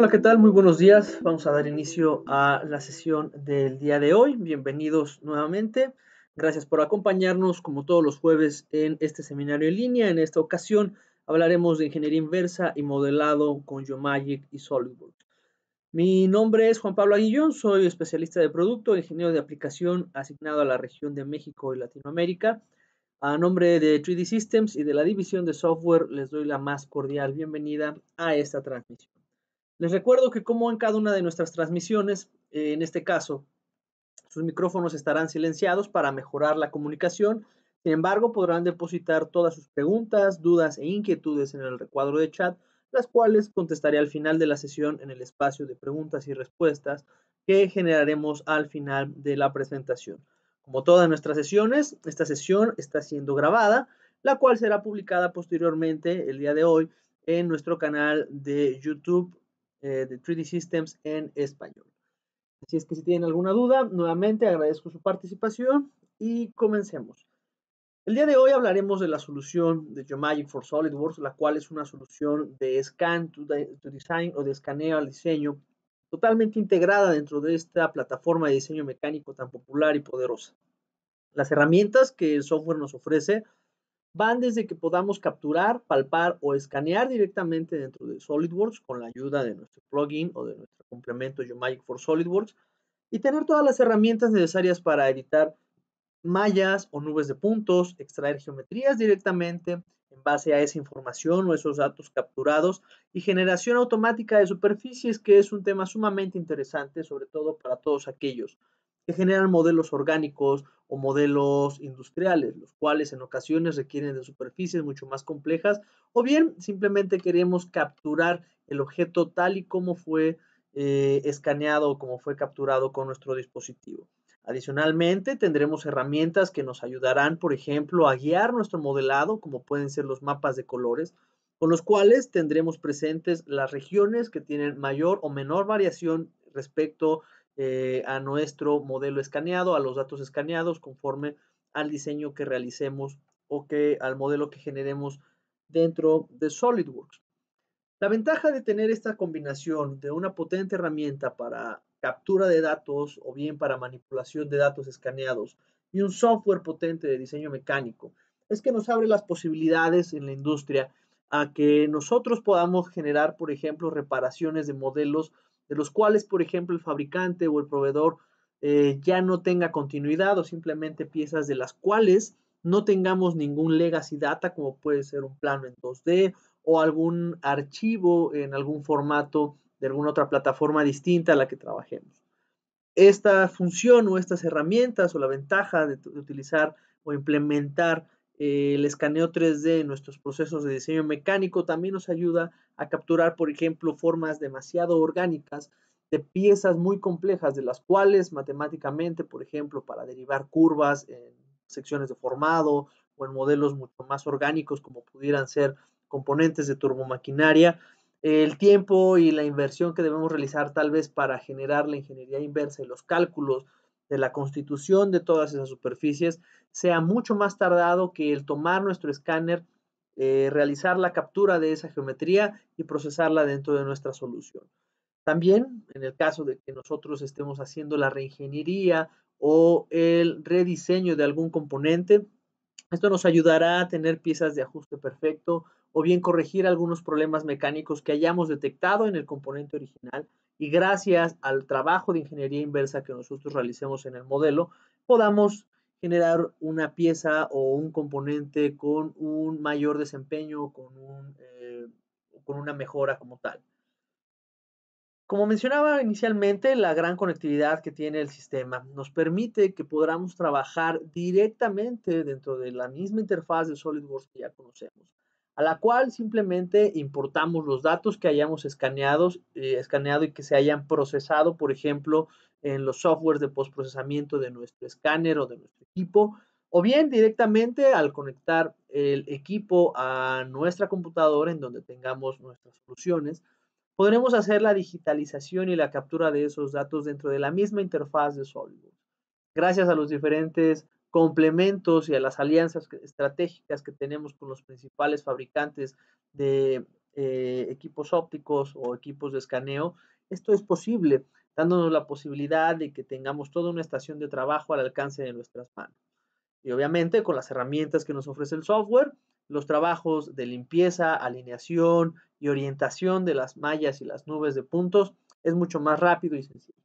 Hola, ¿qué tal? Muy buenos días. Vamos a dar inicio a la sesión del día de hoy. Bienvenidos nuevamente. Gracias por acompañarnos como todos los jueves en este seminario en línea. En esta ocasión hablaremos de ingeniería inversa y modelado con Geomagic y SolidWorks. Mi nombre es Juan Pablo Aguillón, soy especialista de producto, ingeniero de aplicación asignado a la región de México y Latinoamérica. A nombre de 3D Systems y de la división de software les doy la más cordial bienvenida a esta transmisión. Les recuerdo que como en cada una de nuestras transmisiones, eh, en este caso, sus micrófonos estarán silenciados para mejorar la comunicación. Sin embargo, podrán depositar todas sus preguntas, dudas e inquietudes en el recuadro de chat, las cuales contestaré al final de la sesión en el espacio de preguntas y respuestas que generaremos al final de la presentación. Como todas nuestras sesiones, esta sesión está siendo grabada, la cual será publicada posteriormente el día de hoy en nuestro canal de YouTube eh, de 3D Systems en español. Así es que si tienen alguna duda, nuevamente agradezco su participación y comencemos. El día de hoy hablaremos de la solución de Geomagic for SolidWorks, la cual es una solución de scan to, to design o de escaneo al diseño, totalmente integrada dentro de esta plataforma de diseño mecánico tan popular y poderosa. Las herramientas que el software nos ofrece van desde que podamos capturar, palpar o escanear directamente dentro de SolidWorks con la ayuda de nuestro plugin o de nuestro complemento Geomagic for SolidWorks y tener todas las herramientas necesarias para editar mallas o nubes de puntos, extraer geometrías directamente en base a esa información o esos datos capturados y generación automática de superficies, que es un tema sumamente interesante, sobre todo para todos aquellos que generan modelos orgánicos o modelos industriales, los cuales en ocasiones requieren de superficies mucho más complejas, o bien simplemente queremos capturar el objeto tal y como fue eh, escaneado o como fue capturado con nuestro dispositivo. Adicionalmente, tendremos herramientas que nos ayudarán, por ejemplo, a guiar nuestro modelado, como pueden ser los mapas de colores, con los cuales tendremos presentes las regiones que tienen mayor o menor variación respecto a eh, a nuestro modelo escaneado, a los datos escaneados conforme al diseño que realicemos o que al modelo que generemos dentro de SolidWorks. La ventaja de tener esta combinación de una potente herramienta para captura de datos o bien para manipulación de datos escaneados y un software potente de diseño mecánico es que nos abre las posibilidades en la industria a que nosotros podamos generar, por ejemplo, reparaciones de modelos de los cuales, por ejemplo, el fabricante o el proveedor eh, ya no tenga continuidad o simplemente piezas de las cuales no tengamos ningún legacy data, como puede ser un plano en 2D o algún archivo en algún formato de alguna otra plataforma distinta a la que trabajemos. Esta función o estas herramientas o la ventaja de utilizar o implementar eh, el escaneo 3D en nuestros procesos de diseño mecánico también nos ayuda a capturar, por ejemplo, formas demasiado orgánicas de piezas muy complejas, de las cuales matemáticamente, por ejemplo, para derivar curvas en secciones de formado o en modelos mucho más orgánicos como pudieran ser componentes de turbomaquinaria, el tiempo y la inversión que debemos realizar tal vez para generar la ingeniería inversa y los cálculos de la constitución de todas esas superficies sea mucho más tardado que el tomar nuestro escáner, eh, realizar la captura de esa geometría y procesarla dentro de nuestra solución. También, en el caso de que nosotros estemos haciendo la reingeniería o el rediseño de algún componente, esto nos ayudará a tener piezas de ajuste perfecto o bien corregir algunos problemas mecánicos que hayamos detectado en el componente original y gracias al trabajo de ingeniería inversa que nosotros realicemos en el modelo, podamos generar una pieza o un componente con un mayor desempeño, con, eh, con una mejora como tal. Como mencionaba inicialmente, la gran conectividad que tiene el sistema nos permite que podamos trabajar directamente dentro de la misma interfaz de SolidWorks que ya conocemos a la cual simplemente importamos los datos que hayamos escaneados, eh, escaneado y que se hayan procesado, por ejemplo, en los softwares de postprocesamiento de nuestro escáner o de nuestro equipo, o bien directamente al conectar el equipo a nuestra computadora en donde tengamos nuestras soluciones, podremos hacer la digitalización y la captura de esos datos dentro de la misma interfaz de SolidWorks. Gracias a los diferentes complementos y a las alianzas estratégicas que tenemos con los principales fabricantes de eh, equipos ópticos o equipos de escaneo, esto es posible, dándonos la posibilidad de que tengamos toda una estación de trabajo al alcance de nuestras manos. Y obviamente con las herramientas que nos ofrece el software, los trabajos de limpieza, alineación y orientación de las mallas y las nubes de puntos es mucho más rápido y sencillo.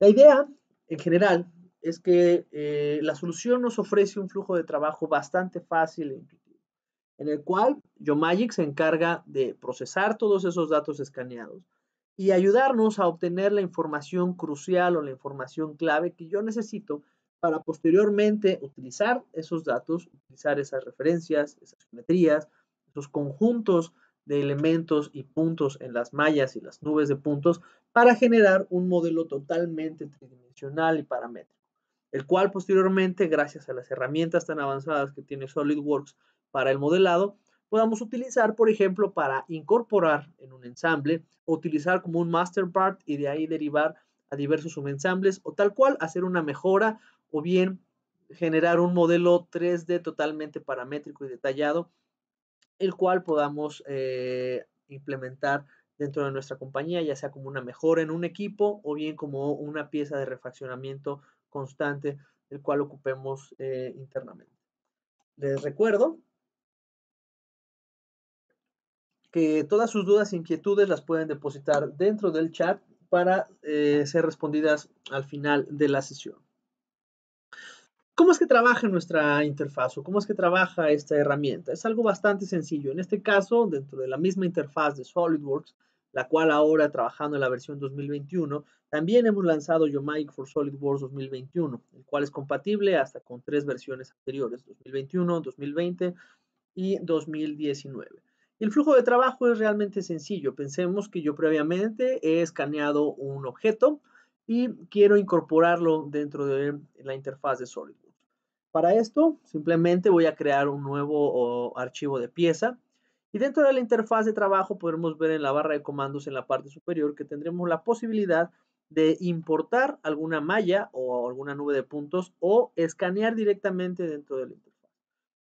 La idea, en general, es que eh, la solución nos ofrece un flujo de trabajo bastante fácil e intuitivo, en el cual YoMagic se encarga de procesar todos esos datos escaneados y ayudarnos a obtener la información crucial o la información clave que yo necesito para posteriormente utilizar esos datos, utilizar esas referencias, esas geometrías, esos conjuntos de elementos y puntos en las mallas y las nubes de puntos para generar un modelo totalmente tridimensional y paramétrico el cual posteriormente, gracias a las herramientas tan avanzadas que tiene SolidWorks para el modelado, podamos utilizar, por ejemplo, para incorporar en un ensamble, utilizar como un master part y de ahí derivar a diversos subensambles o tal cual hacer una mejora o bien generar un modelo 3D totalmente paramétrico y detallado, el cual podamos eh, implementar dentro de nuestra compañía, ya sea como una mejora en un equipo o bien como una pieza de refaccionamiento constante el cual ocupemos eh, internamente. Les recuerdo que todas sus dudas e inquietudes las pueden depositar dentro del chat para eh, ser respondidas al final de la sesión. ¿Cómo es que trabaja nuestra interfaz o cómo es que trabaja esta herramienta? Es algo bastante sencillo. En este caso, dentro de la misma interfaz de SolidWorks, la cual ahora trabajando en la versión 2021, también hemos lanzado Yomic for SolidWorks 2021, el cual es compatible hasta con tres versiones anteriores, 2021, 2020 y 2019. El flujo de trabajo es realmente sencillo. Pensemos que yo previamente he escaneado un objeto y quiero incorporarlo dentro de la interfaz de SolidWorks. Para esto, simplemente voy a crear un nuevo archivo de pieza y dentro de la interfaz de trabajo podremos ver en la barra de comandos en la parte superior que tendremos la posibilidad de importar alguna malla o alguna nube de puntos o escanear directamente dentro de la interfaz.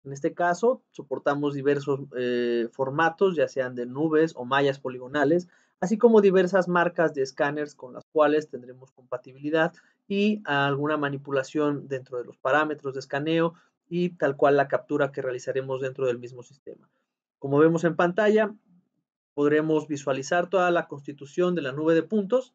En este caso, soportamos diversos eh, formatos, ya sean de nubes o mallas poligonales, así como diversas marcas de escáneres con las cuales tendremos compatibilidad y alguna manipulación dentro de los parámetros de escaneo y tal cual la captura que realizaremos dentro del mismo sistema. Como vemos en pantalla, podremos visualizar toda la constitución de la nube de puntos.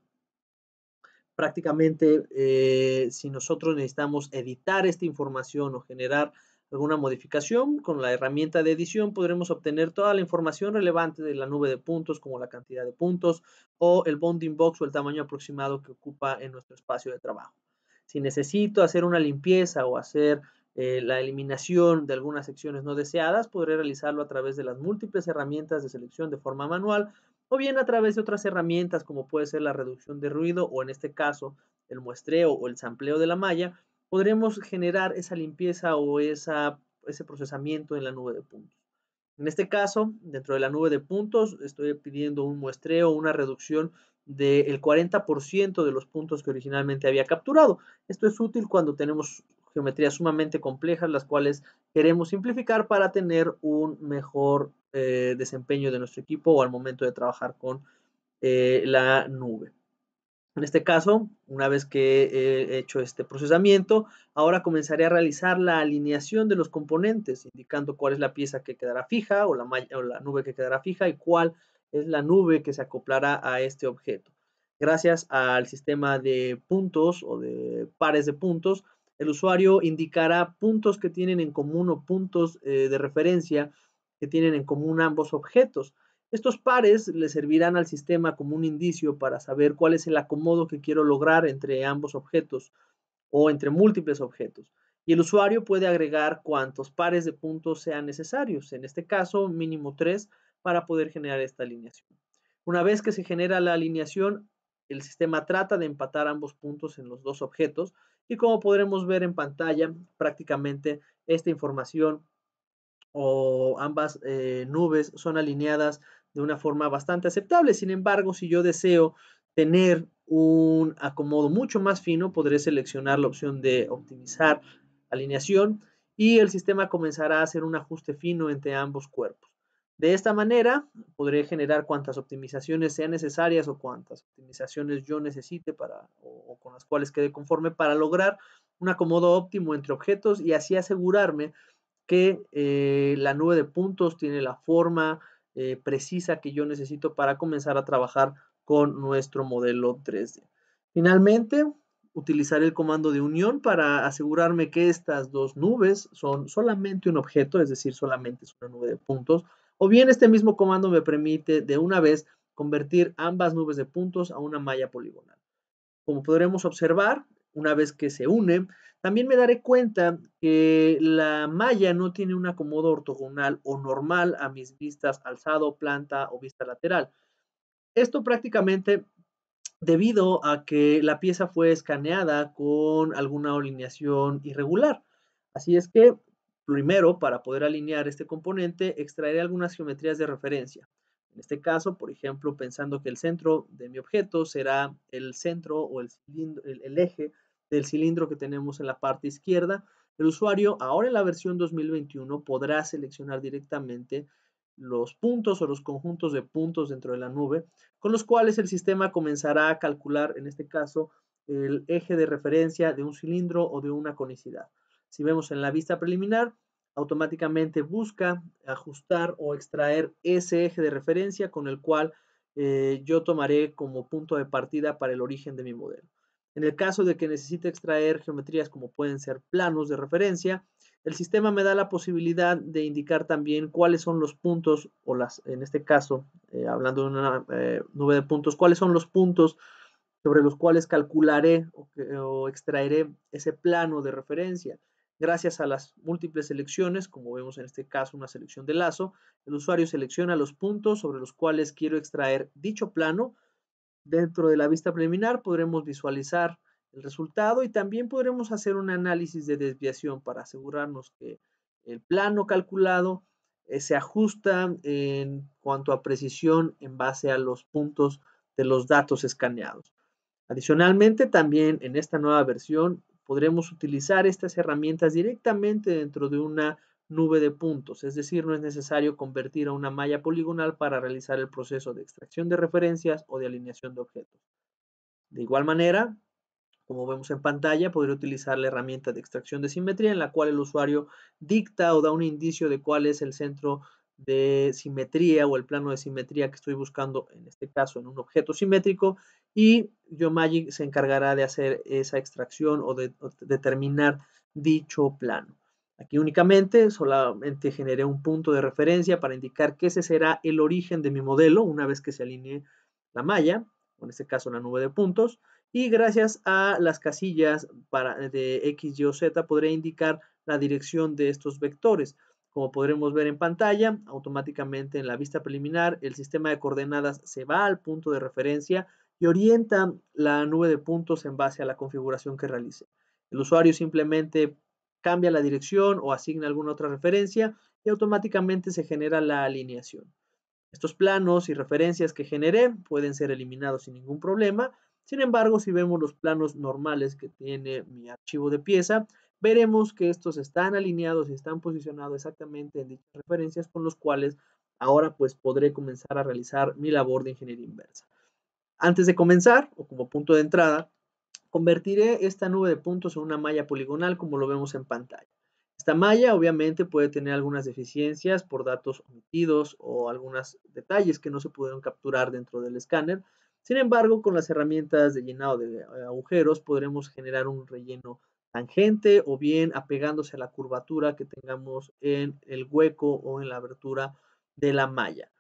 Prácticamente, eh, si nosotros necesitamos editar esta información o generar alguna modificación, con la herramienta de edición podremos obtener toda la información relevante de la nube de puntos, como la cantidad de puntos o el bounding box o el tamaño aproximado que ocupa en nuestro espacio de trabajo. Si necesito hacer una limpieza o hacer eh, la eliminación de algunas secciones no deseadas, podré realizarlo a través de las múltiples herramientas de selección de forma manual o bien a través de otras herramientas como puede ser la reducción de ruido o en este caso el muestreo o el sampleo de la malla, podremos generar esa limpieza o esa, ese procesamiento en la nube de puntos. En este caso, dentro de la nube de puntos, estoy pidiendo un muestreo, una reducción del 40% de los puntos que originalmente había capturado. Esto es útil cuando tenemos geometrías sumamente complejas, las cuales queremos simplificar para tener un mejor eh, desempeño de nuestro equipo o al momento de trabajar con eh, la nube. En este caso, una vez que eh, he hecho este procesamiento, ahora comenzaré a realizar la alineación de los componentes, indicando cuál es la pieza que quedará fija o la, o la nube que quedará fija y cuál es la nube que se acoplará a este objeto. Gracias al sistema de puntos o de pares de puntos, el usuario indicará puntos que tienen en común o puntos eh, de referencia que tienen en común ambos objetos. Estos pares le servirán al sistema como un indicio para saber cuál es el acomodo que quiero lograr entre ambos objetos o entre múltiples objetos. Y el usuario puede agregar cuantos pares de puntos sean necesarios, en este caso mínimo tres, para poder generar esta alineación. Una vez que se genera la alineación, el sistema trata de empatar ambos puntos en los dos objetos y como podremos ver en pantalla, prácticamente esta información o ambas eh, nubes son alineadas de una forma bastante aceptable. Sin embargo, si yo deseo tener un acomodo mucho más fino, podré seleccionar la opción de optimizar alineación y el sistema comenzará a hacer un ajuste fino entre ambos cuerpos. De esta manera, podré generar cuantas optimizaciones sean necesarias o cuantas optimizaciones yo necesite para, o, con las cuales quede conforme para lograr un acomodo óptimo entre objetos y así asegurarme que eh, la nube de puntos tiene la forma eh, precisa que yo necesito para comenzar a trabajar con nuestro modelo 3D. Finalmente, utilizaré el comando de unión para asegurarme que estas dos nubes son solamente un objeto, es decir, solamente es una nube de puntos, o bien este mismo comando me permite de una vez convertir ambas nubes de puntos a una malla poligonal. Como podremos observar, una vez que se une, también me daré cuenta que la malla no tiene un acomodo ortogonal o normal a mis vistas alzado, planta o vista lateral. Esto prácticamente debido a que la pieza fue escaneada con alguna alineación irregular. Así es que Primero, para poder alinear este componente, extraeré algunas geometrías de referencia. En este caso, por ejemplo, pensando que el centro de mi objeto será el centro o el, eje del cilindro que tenemos en la parte izquierda, el usuario ahora en la versión 2021 podrá seleccionar directamente los puntos o los conjuntos de puntos dentro de la nube, con los cuales el sistema comenzará a calcular, en este caso, el eje de referencia de un cilindro o de una conicidad. Si vemos en la vista preliminar, automáticamente busca ajustar o extraer ese eje de referencia con el cual eh, yo tomaré como punto de partida para el origen de mi modelo. En el caso de que necesite extraer geometrías como pueden ser planos de referencia, el sistema me da la posibilidad de indicar también cuáles son los puntos, o las, en este caso, eh, hablando de una eh, nube de puntos, cuáles son los puntos sobre los cuales calcularé o extraeré ese plano de referencia. Gracias a las múltiples selecciones, como vemos en este caso una selección de lazo, el usuario selecciona los puntos sobre los cuales quiero extraer dicho plano. Dentro de la vista preliminar podremos visualizar el resultado y también podremos hacer un análisis de desviación para asegurarnos que el plano calculado eh, se ajusta en cuanto a precisión en base a los puntos de los datos escaneados. Adicionalmente, también en esta nueva versión podremos utilizar estas herramientas directamente dentro de una nube de puntos, es decir, no es necesario convertir a una malla poligonal para realizar el proceso de extracción de referencias o de alineación de objetos. De igual manera, como vemos en pantalla, podría utilizar la herramienta de extracción de simetría en la cual el usuario dicta o da un indicio de cuál es el centro de simetría o el plano de simetría que estoy buscando en este caso en un objeto simétrico y Geomagic se encargará de hacer esa extracción o de, determinar dicho plano. Aquí únicamente solamente generé un punto de referencia para indicar que ese será el origen de mi modelo una vez que se alinee la malla, en este caso la nube de puntos, y gracias a las casillas de X, Y o Z podré indicar la dirección de estos vectores. Como podremos ver en pantalla, automáticamente en la vista preliminar el sistema de coordenadas se va al punto de referencia y orienta la nube de puntos en base a la configuración que realice. El usuario simplemente cambia la dirección o asigna alguna otra referencia y automáticamente se genera la alineación. Estos planos y referencias que generé pueden ser eliminados sin ningún problema. Sin embargo, si vemos los planos normales que tiene mi archivo de pieza, veremos que estos están alineados y están posicionados exactamente en dichas referencias con los cuales ahora pues podré comenzar a realizar mi labor de ingeniería inversa. Antes de comenzar, o como punto de entrada, convertiré esta nube de puntos en una malla poligonal como lo vemos en pantalla. Esta malla obviamente puede tener algunas deficiencias por datos omitidos o algunos detalles que no se pudieron capturar dentro del escáner. Sin embargo, con las herramientas de llenado de eh, agujeros podremos generar un relleno tangente o bien apegándose a la curvatura que tengamos en el hueco o en la abertura de la malla.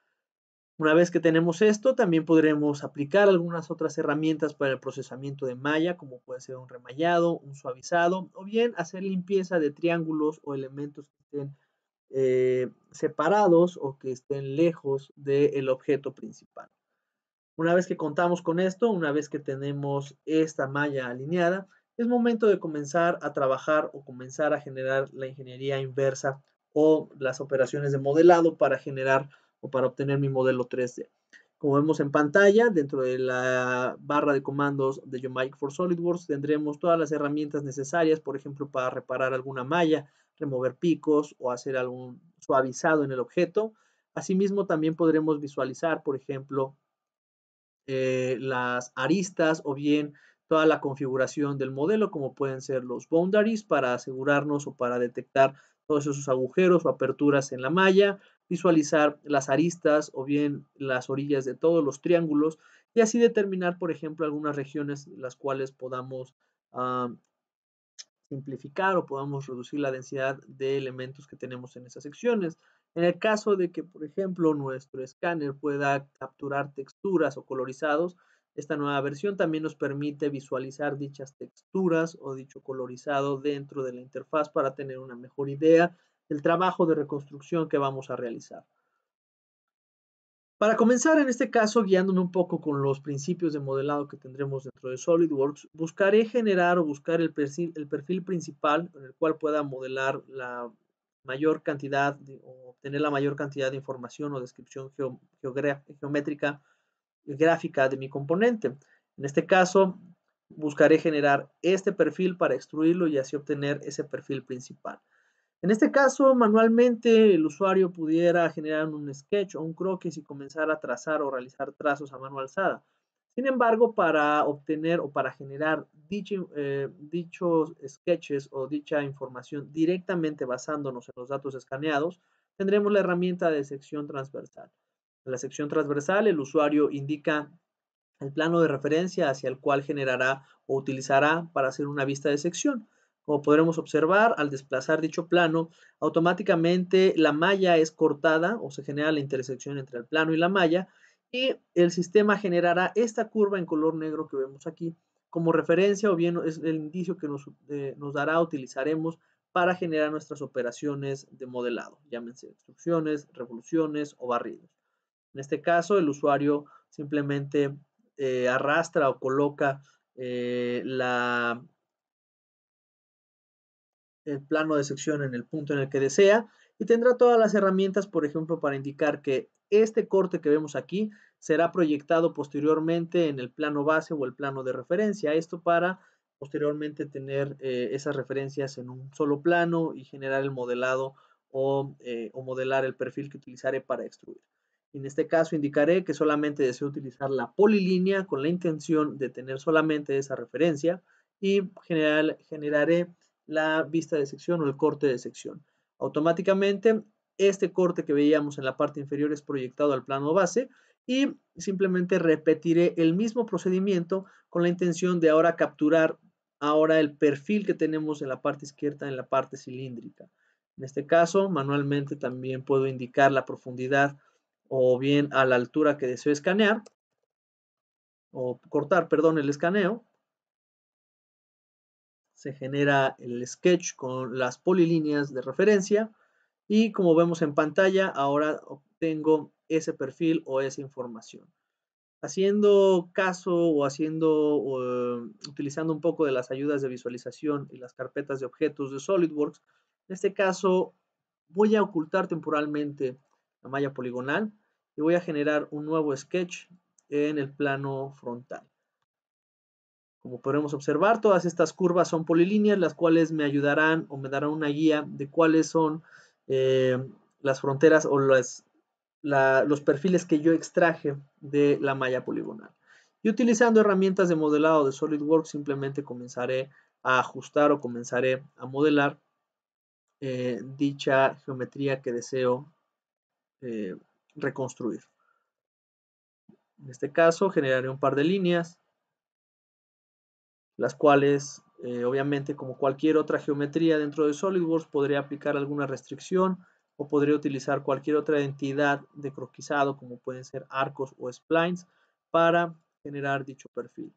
Una vez que tenemos esto, también podremos aplicar algunas otras herramientas para el procesamiento de malla, como puede ser un remallado, un suavizado, o bien hacer limpieza de triángulos o elementos que estén eh, separados o que estén lejos del objeto principal. Una vez que contamos con esto, una vez que tenemos esta malla alineada, es momento de comenzar a trabajar o comenzar a generar la ingeniería inversa o las operaciones de modelado para generar o para obtener mi modelo 3D. Como vemos en pantalla, dentro de la barra de comandos de Yomic for SolidWorks tendremos todas las herramientas necesarias, por ejemplo, para reparar alguna malla, remover picos o hacer algún suavizado en el objeto. Asimismo, también podremos visualizar, por ejemplo, eh, las aristas o bien toda la configuración del modelo, como pueden ser los boundaries para asegurarnos o para detectar todos esos agujeros o aperturas en la malla, visualizar las aristas o bien las orillas de todos los triángulos y así determinar, por ejemplo, algunas regiones las cuales podamos ah, simplificar o podamos reducir la densidad de elementos que tenemos en esas secciones. En el caso de que, por ejemplo, nuestro escáner pueda capturar texturas o colorizados, esta nueva versión también nos permite visualizar dichas texturas o dicho colorizado dentro de la interfaz para tener una mejor idea del trabajo de reconstrucción que vamos a realizar. Para comenzar, en este caso, guiándome un poco con los principios de modelado que tendremos dentro de SolidWorks, buscaré generar o buscar el perfil, principal en el cual pueda modelar la mayor cantidad o obtener la mayor cantidad de información o descripción geométrica gráfica de mi componente. En este caso, buscaré generar este perfil para extruirlo y así obtener ese perfil principal. En este caso, manualmente el usuario pudiera generar un sketch o un croquis y comenzar a trazar o realizar trazos a mano alzada. Sin embargo, para obtener o para generar eh, dichos sketches o dicha información directamente basándonos en los datos escaneados, tendremos la herramienta de sección transversal la sección transversal, el usuario indica el plano de referencia hacia el cual generará o utilizará para hacer una vista de sección. Como podremos observar, al desplazar dicho plano, automáticamente la malla es cortada o se genera la intersección entre el plano y la malla y el sistema generará esta curva en color negro que vemos aquí como referencia o bien es el indicio que nos, eh, nos dará utilizaremos para generar nuestras operaciones de modelado, llámense instrucciones, revoluciones o barridos. En este caso, el usuario simplemente eh, arrastra o coloca eh, el plano de sección en el punto en el que desea y tendrá todas las herramientas, por ejemplo, para indicar que este corte que vemos aquí será proyectado posteriormente en el plano base o el plano de referencia. Esto para posteriormente tener eh, esas referencias en un solo plano y generar el modelado o, o modelar el perfil que utilizaré para extruir. En este caso indicaré que solamente deseo utilizar la polilínea con la intención de tener solamente esa referencia y generaré la vista de sección o el corte de sección. Automáticamente este corte que veíamos en la parte inferior es proyectado al plano base y simplemente repetiré el mismo procedimiento con la intención de ahora capturar ahora el perfil que tenemos en la parte izquierda en la parte cilíndrica. En este caso manualmente también puedo indicar la profundidad o bien a la altura que deseo escanear o cortar, perdón, el escaneo. Se genera el sketch con las polilíneas de referencia y como vemos en pantalla, ahora obtengo ese perfil o esa información. Haciendo caso o haciendo eh, utilizando un poco de las ayudas de visualización y las carpetas de objetos de SolidWorks, en este caso voy a ocultar temporalmente malla poligonal y voy a generar un nuevo sketch en el plano frontal. Como podemos observar, todas estas curvas son polilíneas, las cuales me ayudarán o me darán una guía de cuáles son eh, las fronteras o las, los perfiles que yo extraje de la malla poligonal. Y utilizando herramientas de modelado de SolidWorks, simplemente comenzaré a ajustar o comenzaré a modelar eh, dicha geometría que deseo eh, reconstruir. En este caso generaré un par de líneas, las cuales eh, obviamente como cualquier otra geometría dentro de SolidWorks podría aplicar alguna restricción o podría utilizar cualquier otra entidad de croquisado como pueden ser arcos o splines para generar dicho perfil.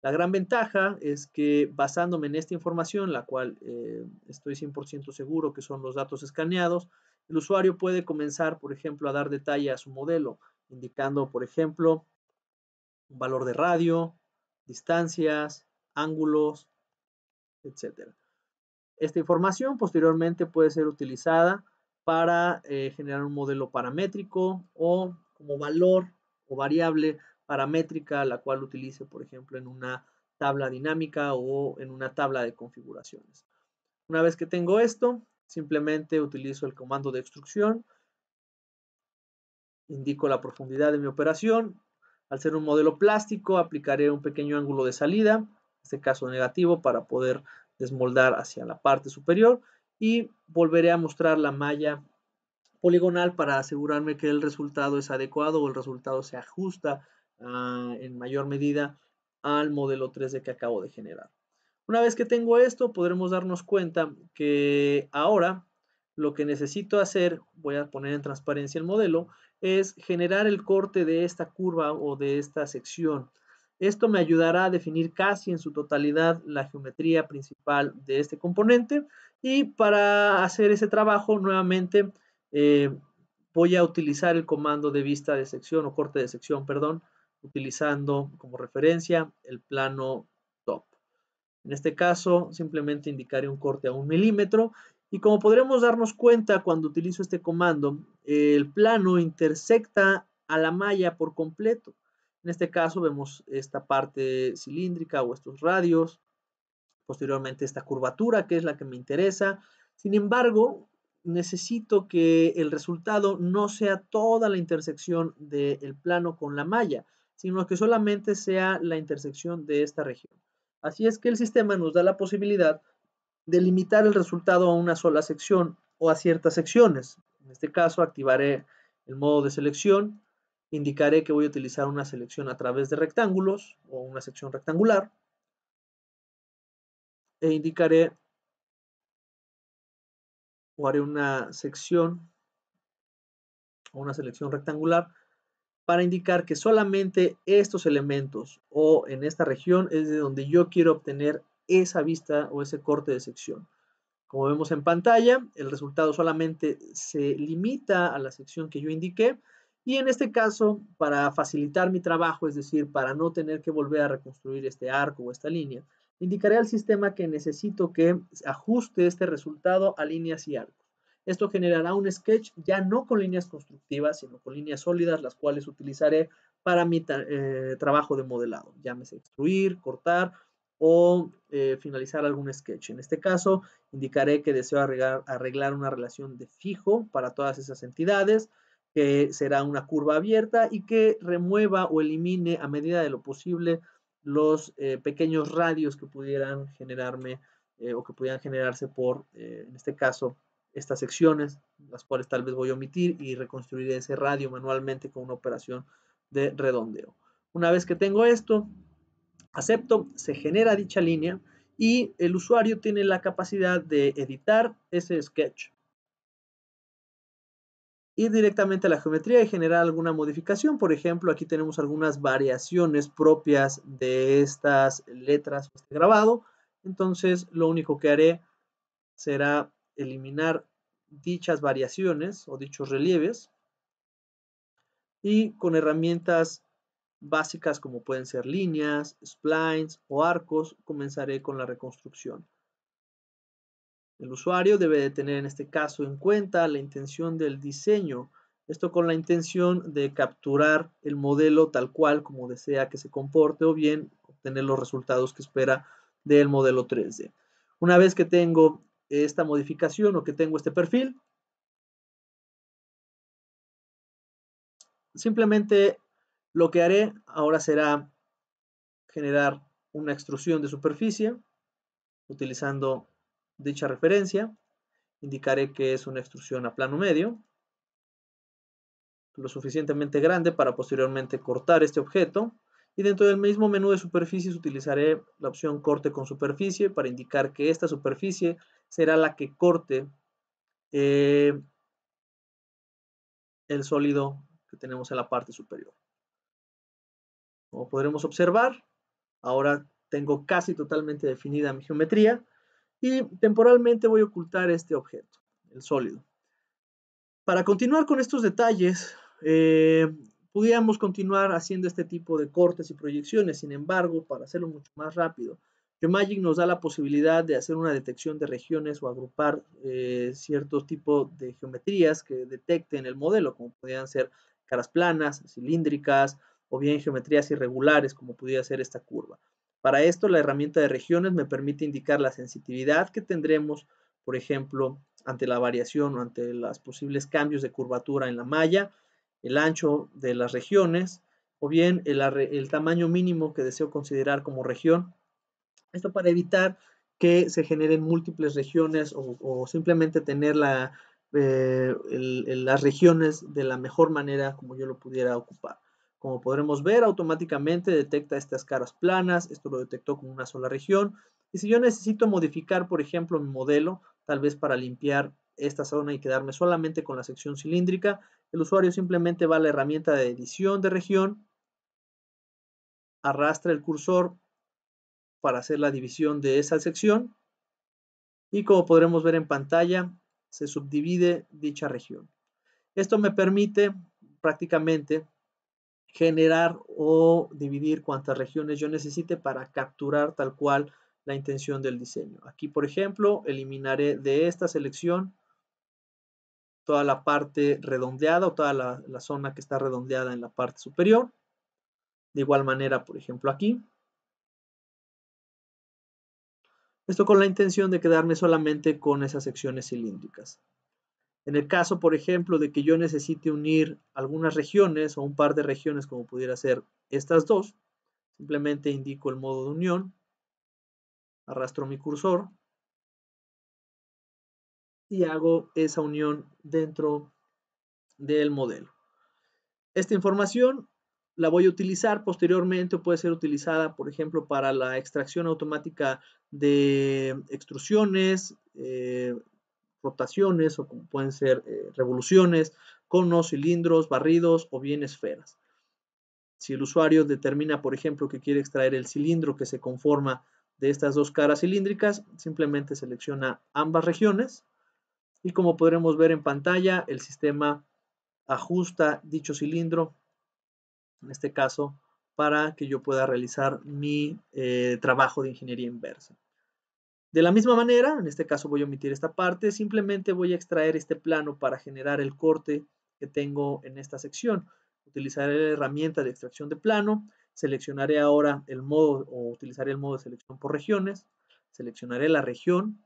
La gran ventaja es que basándome en esta información, la cual eh, estoy 100% seguro que son los datos escaneados, el usuario puede comenzar, por ejemplo, a dar detalle a su modelo, indicando, por ejemplo, un valor de radio, distancias, ángulos, etc. Esta información posteriormente puede ser utilizada para eh, generar un modelo paramétrico o como valor o variable paramétrica, la cual utilice, por ejemplo, en una tabla dinámica o en una tabla de configuraciones. Una vez que tengo esto, Simplemente utilizo el comando de extrusión, indico la profundidad de mi operación. Al ser un modelo plástico, aplicaré un pequeño ángulo de salida, en este caso negativo, para poder desmoldar hacia la parte superior y volveré a mostrar la malla poligonal para asegurarme que el resultado es adecuado o el resultado se ajusta ah, en mayor medida al modelo 3D que acabo de generar. Una vez que tengo esto, podremos darnos cuenta que ahora lo que necesito hacer, voy a poner en transparencia el modelo, es generar el corte de esta curva o de esta sección. Esto me ayudará a definir casi en su totalidad la geometría principal de este componente y para hacer ese trabajo nuevamente eh, voy a utilizar el comando de vista de sección o corte de sección, perdón, utilizando como referencia el plano en este caso, simplemente indicaré un corte a un milímetro. Y como podremos darnos cuenta cuando utilizo este comando, el plano intersecta a la malla por completo. En este caso vemos esta parte cilíndrica o estos radios, posteriormente esta curvatura que es la que me interesa. Sin embargo, necesito que el resultado no sea toda la intersección del plano con la malla, sino que solamente sea la intersección de esta región. Así es que el sistema nos da la posibilidad de limitar el resultado a una sola sección o a ciertas secciones. En este caso activaré el modo de selección, indicaré que voy a utilizar una selección a través de rectángulos o una sección rectangular e indicaré o haré una sección o una selección rectangular para indicar que solamente estos elementos o en esta región es de donde yo quiero obtener esa vista o ese corte de sección. Como vemos en pantalla, el resultado solamente se limita a la sección que yo indiqué y en este caso, para facilitar mi trabajo, es decir, para no tener que volver a reconstruir este arco o esta línea, indicaré al sistema que necesito que ajuste este resultado a líneas y arcos. Esto generará un sketch ya no con líneas constructivas, sino con líneas sólidas, las cuales utilizaré para mi eh, trabajo de modelado. Llámese extruir, cortar o eh, finalizar algún sketch. En este caso, indicaré que deseo arreglar, una relación de fijo para todas esas entidades, que será una curva abierta y que remueva o elimine a medida de lo posible los eh, pequeños radios que pudieran generarme o que pudieran generarse por, en este caso, estas secciones, las cuales tal vez voy a omitir y reconstruir ese radio manualmente con una operación de redondeo. Una vez que tengo esto, acepto, se genera dicha línea y el usuario tiene la capacidad de editar ese sketch. Ir directamente a la geometría y generar alguna modificación. Por ejemplo, aquí tenemos algunas variaciones propias de estas letras este grabado. Entonces, lo único que haré será eliminar dichas variaciones o dichos relieves y con herramientas básicas como pueden ser líneas, splines o arcos, comenzaré con la reconstrucción. El usuario debe de tener en este caso en cuenta la intención del diseño, esto con la intención de capturar el modelo tal cual como desea que se comporte o bien obtener los resultados que espera del modelo 3D. Una vez que tengo esta modificación o que tengo este perfil. Simplemente lo que haré ahora será generar una extrusión de superficie utilizando dicha referencia. Indicaré que es una extrusión a plano medio, lo suficientemente grande para posteriormente cortar este objeto. Y dentro del mismo menú de superficies utilizaré la opción corte con superficie para indicar que esta superficie será la que corte eh, el sólido que tenemos en la parte superior. Como podremos observar, ahora tengo casi totalmente definida mi geometría y temporalmente voy a ocultar este objeto, el sólido. Para continuar con estos detalles, eh, pudiéramos continuar haciendo este tipo de cortes y proyecciones, sin embargo, para hacerlo mucho más rápido, Geomagic nos da la posibilidad de hacer una detección de regiones o agrupar eh, cierto ciertos tipos de geometrías que detecten el modelo, como podrían ser caras planas, cilíndricas o bien geometrías irregulares, como pudiera ser esta curva. Para esto, la herramienta de regiones me permite indicar la sensitividad que tendremos, por ejemplo, ante la variación o ante los posibles cambios de curvatura en la malla, el ancho de las regiones, o bien el tamaño mínimo que deseo considerar como región esto para evitar que se generen múltiples regiones o, simplemente tener eh, las regiones de la mejor manera como yo lo pudiera ocupar. Como podremos ver, automáticamente detecta estas caras planas, esto lo detectó con una sola región. Y si yo necesito modificar, por ejemplo, mi modelo, tal vez para limpiar esta zona y quedarme solamente con la sección cilíndrica, el usuario simplemente va a la herramienta de edición de región, arrastra el cursor para hacer la división de esa sección y como podremos ver en pantalla, se subdivide dicha región. Esto me permite prácticamente generar o dividir cuantas regiones yo necesite para capturar tal cual la intención del diseño. Aquí, por ejemplo, eliminaré de esta selección toda la parte redondeada o toda la, la zona que está redondeada en la parte superior. De igual manera, por ejemplo, aquí Esto con la intención de quedarme solamente con esas secciones cilíndricas. En el caso, por ejemplo, de que yo necesite unir algunas regiones o un par de regiones como pudiera ser estas dos, simplemente indico el modo de unión, arrastro mi cursor y hago esa unión dentro del modelo. Esta información la voy a utilizar posteriormente o puede ser utilizada, por ejemplo, para la extracción automática de extrusiones, eh, rotaciones o como pueden ser eh, revoluciones, conos, cilindros, barridos o bien esferas. Si el usuario determina, por ejemplo, que quiere extraer el cilindro que se conforma de estas dos caras cilíndricas, simplemente selecciona ambas regiones y como podremos ver en pantalla, el sistema ajusta dicho cilindro en este caso, para que yo pueda realizar mi eh, trabajo de ingeniería inversa. De la misma manera, en este caso voy a omitir esta parte, simplemente voy a extraer este plano para generar el corte que tengo en esta sección. Utilizaré la herramienta de extracción de plano, seleccionaré ahora el modo o utilizaré el modo de selección por regiones, seleccionaré la región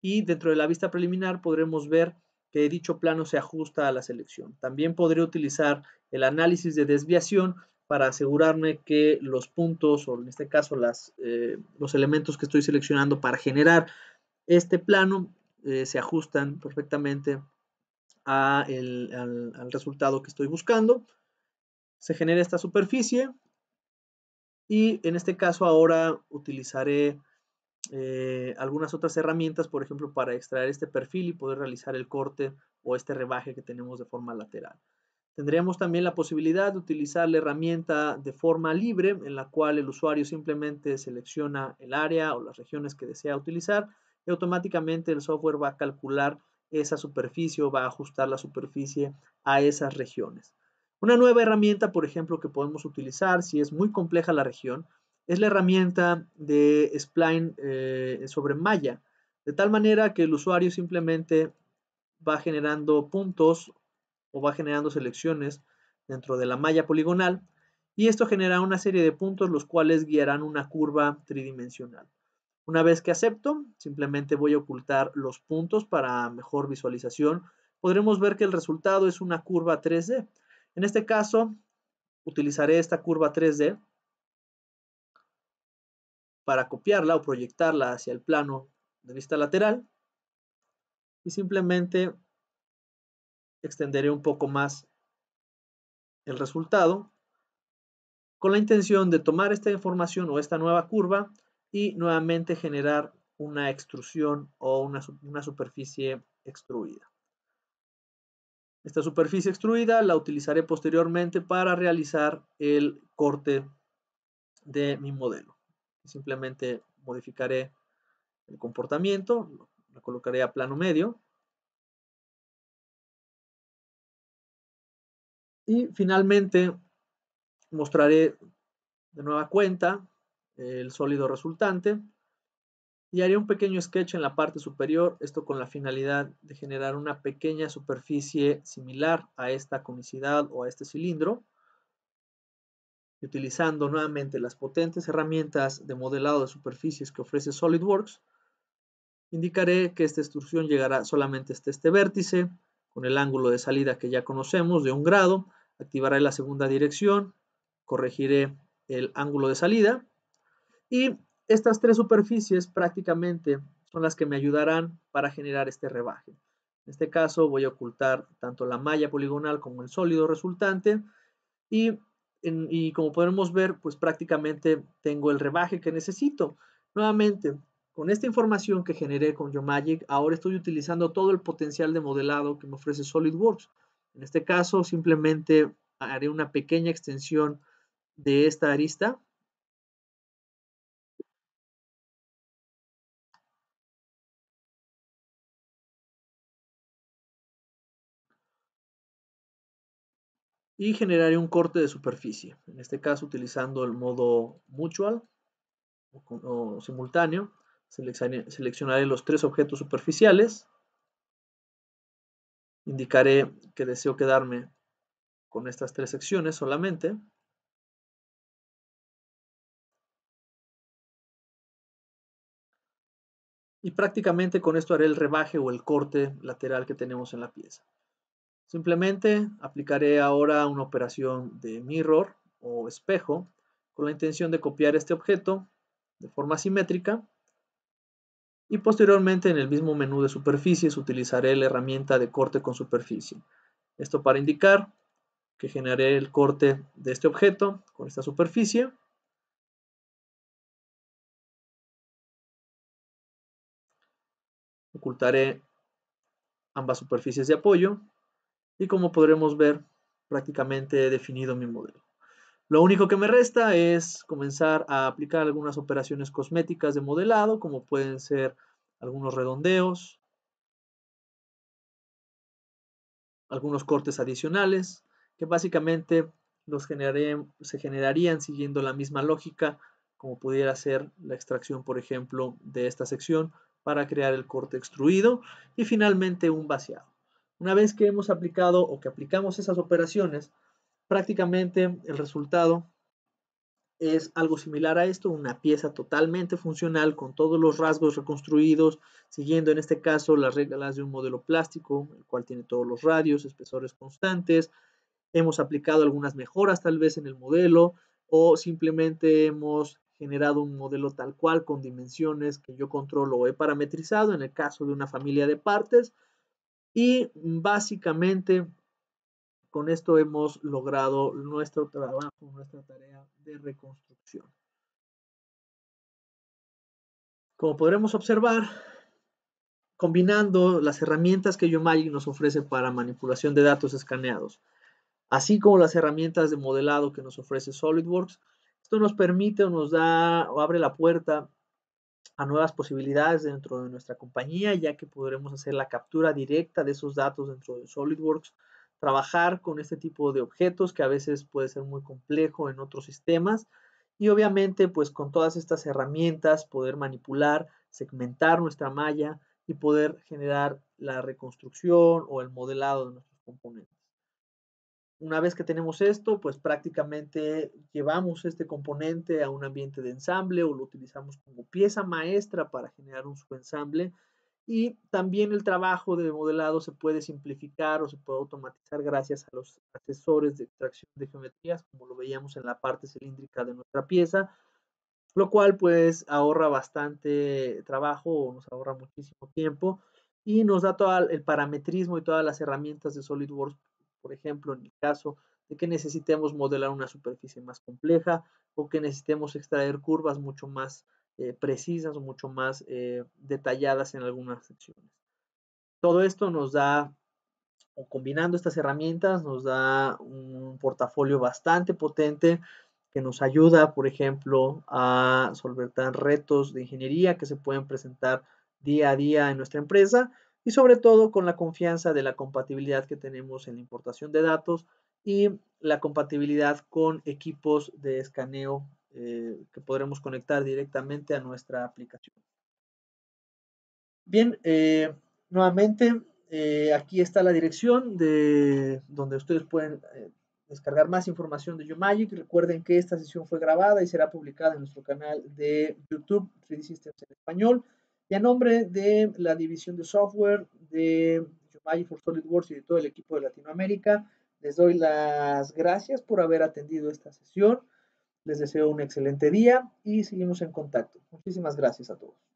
y dentro de la vista preliminar podremos ver que dicho plano se ajusta a la selección. También podría utilizar el análisis de desviación para asegurarme que los puntos, o en este caso las, eh, los elementos que estoy seleccionando para generar este plano, eh, se ajustan perfectamente a el, al resultado que estoy buscando. Se genera esta superficie y en este caso ahora utilizaré eh, algunas otras herramientas, por ejemplo, para extraer este perfil y poder realizar el corte o este rebaje que tenemos de forma lateral. Tendríamos también la posibilidad de utilizar la herramienta de forma libre, en la cual el usuario simplemente selecciona el área o las regiones que desea utilizar y automáticamente el software va a calcular esa superficie o va a ajustar la superficie a esas regiones. Una nueva herramienta, por ejemplo, que podemos utilizar si es muy compleja la región, es la herramienta de Spline eh, sobre malla, de tal manera que el usuario simplemente va generando puntos o va generando selecciones dentro de la malla poligonal y esto genera una serie de puntos los cuales guiarán una curva tridimensional. Una vez que acepto, simplemente voy a ocultar los puntos para mejor visualización. Podremos ver que el resultado es una curva 3D. En este caso, utilizaré esta curva 3D para copiarla o proyectarla hacia el plano de vista lateral y simplemente extenderé un poco más el resultado con la intención de tomar esta información o esta nueva curva y nuevamente generar una extrusión o una, superficie extruida. Esta superficie extruida la utilizaré posteriormente para realizar el corte de mi modelo. Simplemente modificaré el comportamiento, lo colocaré a plano medio. Y finalmente mostraré de nueva cuenta el sólido resultante y haré un pequeño sketch en la parte superior, esto con la finalidad de generar una pequeña superficie similar a esta conicidad o a este cilindro utilizando nuevamente las potentes herramientas de modelado de superficies que ofrece SolidWorks, indicaré que esta extrusión llegará solamente hasta este vértice, con el ángulo de salida que ya conocemos de un grado, activaré la segunda dirección, corregiré el ángulo de salida y estas tres superficies prácticamente son las que me ayudarán para generar este rebaje. En este caso voy a ocultar tanto la malla poligonal como el sólido resultante y y como podemos ver, pues prácticamente tengo el rebaje que necesito. Nuevamente, con esta información que generé con Geomagic, ahora estoy utilizando todo el potencial de modelado que me ofrece SolidWorks. En este caso, simplemente haré una pequeña extensión de esta arista y generaré un corte de superficie, en este caso utilizando el modo mutual o, simultáneo, seleccionaré los tres objetos superficiales, indicaré que deseo quedarme con estas tres secciones solamente, y prácticamente con esto haré el rebaje o el corte lateral que tenemos en la pieza. Simplemente aplicaré ahora una operación de mirror o espejo con la intención de copiar este objeto de forma simétrica y posteriormente en el mismo menú de superficies utilizaré la herramienta de corte con superficie. Esto para indicar que generaré el corte de este objeto con esta superficie. Ocultaré ambas superficies de apoyo y como podremos ver, prácticamente he definido mi modelo. Lo único que me resta es comenzar a aplicar algunas operaciones cosméticas de modelado, como pueden ser algunos redondeos, algunos cortes adicionales, que básicamente los se generarían siguiendo la misma lógica como pudiera ser la extracción, por ejemplo, de esta sección para crear el corte extruido y finalmente un vaciado. Una vez que hemos aplicado o que aplicamos esas operaciones, prácticamente el resultado es algo similar a esto, una pieza totalmente funcional con todos los rasgos reconstruidos, siguiendo en este caso las reglas de un modelo plástico, el cual tiene todos los radios, espesores constantes. Hemos aplicado algunas mejoras tal vez en el modelo o simplemente hemos generado un modelo tal cual con dimensiones que yo controlo o he parametrizado en el caso de una familia de partes y básicamente con esto hemos logrado nuestro trabajo, nuestra tarea de reconstrucción. Como podremos observar, combinando las herramientas que Geomagic nos ofrece para manipulación de datos escaneados, así como las herramientas de modelado que nos ofrece SolidWorks, esto nos permite o nos da o abre la puerta a nuevas posibilidades dentro de nuestra compañía, ya que podremos hacer la captura directa de esos datos dentro de SolidWorks, trabajar con este tipo de objetos que a veces puede ser muy complejo en otros sistemas y obviamente pues con todas estas herramientas poder manipular, segmentar nuestra malla y poder generar la reconstrucción o el modelado de nuestros componentes. Una vez que tenemos esto, pues prácticamente llevamos este componente a un ambiente de ensamble o lo utilizamos como pieza maestra para generar un subensamble. Y también el trabajo de modelado se puede simplificar o se puede automatizar gracias a los asesores de extracción de geometrías, como lo veíamos en la parte cilíndrica de nuestra pieza, lo cual pues ahorra bastante trabajo o nos ahorra muchísimo tiempo y nos da todo el parametrismo y todas las herramientas de SolidWorks por ejemplo, en el caso de que necesitemos modelar una superficie más compleja o que necesitemos extraer curvas mucho más eh, precisas o mucho más eh, detalladas en algunas secciones. Todo esto nos da, o combinando estas herramientas, nos da un portafolio bastante potente que nos ayuda, por ejemplo, a solventar retos de ingeniería que se pueden presentar día a día en nuestra empresa y sobre todo con la confianza de la compatibilidad que tenemos en la importación de datos y la compatibilidad con equipos de escaneo eh, que podremos conectar directamente a nuestra aplicación. Bien, eh, nuevamente eh, aquí está la dirección de donde ustedes pueden descargar más información de YouMagic. Recuerden que esta sesión fue grabada y será publicada en nuestro canal de YouTube 3D Systems en español. Y a nombre de la división de software de Jumai for SolidWorks y de todo el equipo de Latinoamérica, les doy las gracias por haber atendido esta sesión. Les deseo un excelente día y seguimos en contacto. Muchísimas gracias a todos.